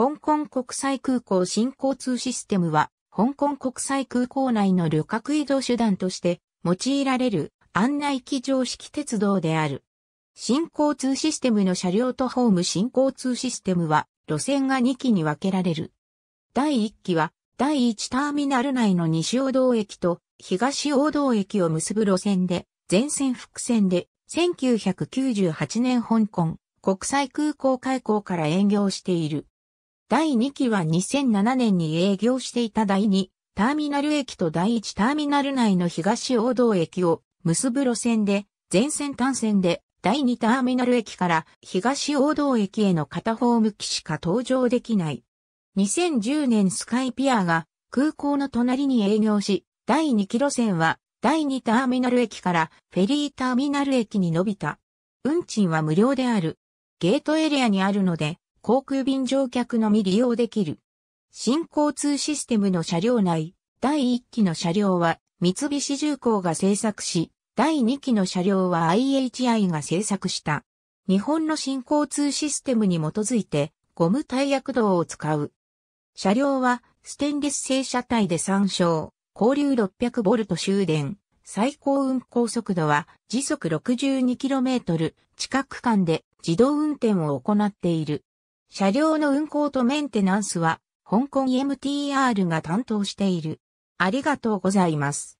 香港国際空港新交通システムは、香港国際空港内の旅客移動手段として用いられる案内機常式鉄道である。新交通システムの車両とホーム新交通システムは路線が2機に分けられる。第1期は第1ターミナル内の西大道駅と東大道駅を結ぶ路線で全線複線で1998年香港国際空港開港から営業している。第2期は2007年に営業していた第2ターミナル駅と第1ターミナル内の東大道駅を結ぶ路線で、全線単線で第2ターミナル駅から東大道駅への片方向きしか搭乗できない。2010年スカイピアが空港の隣に営業し、第2期路線は第2ターミナル駅からフェリーターミナル駅に伸びた。運賃は無料である。ゲートエリアにあるので、航空便乗客のみ利用できる。新交通システムの車両内、第1期の車両は三菱重工が製作し、第2期の車両は IHI が製作した。日本の新交通システムに基づいて、ゴムヤ駆道を使う。車両は、ステンレス製車体で参照、交流 600V 終電、最高運行速度は時速 62km 近く間で自動運転を行っている。車両の運行とメンテナンスは、香港 MTR が担当している。ありがとうございます。